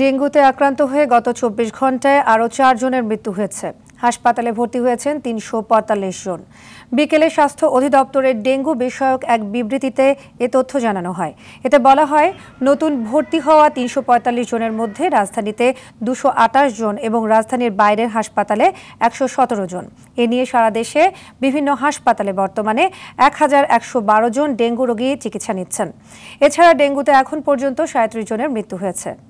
ডেঙ্গুতে আক্রান্ত হয়ে গত চব্বিশ ঘন্টায় আরও চারজনের মৃত্যু হয়েছে হাসপাতালে ভর্তি হয়েছেন তিনশো পঁয়তাল্লিশ জন বিকেলে স্বাস্থ্য অধিদপ্তরের ডেঙ্গু বিষয়ক এক বিবৃতিতে এ তথ্য জানানো হয় এতে বলা হয় নতুন ভর্তি হওয়া তিনশো পঁয়তাল্লিশ জনের মধ্যে রাজধানীতে দুশো আটাশ জন এবং রাজধানীর বাইরের হাসপাতালে একশো সতেরো জন এ নিয়ে সারা দেশে বিভিন্ন হাসপাতালে বর্তমানে এক হাজার একশো বারো জন ডেঙ্গু রোগী চিকিৎসা নিচ্ছেন এছাড়া ডেঙ্গুতে এখন পর্যন্ত সাঁত্রিশ জনের মৃত্যু হয়েছে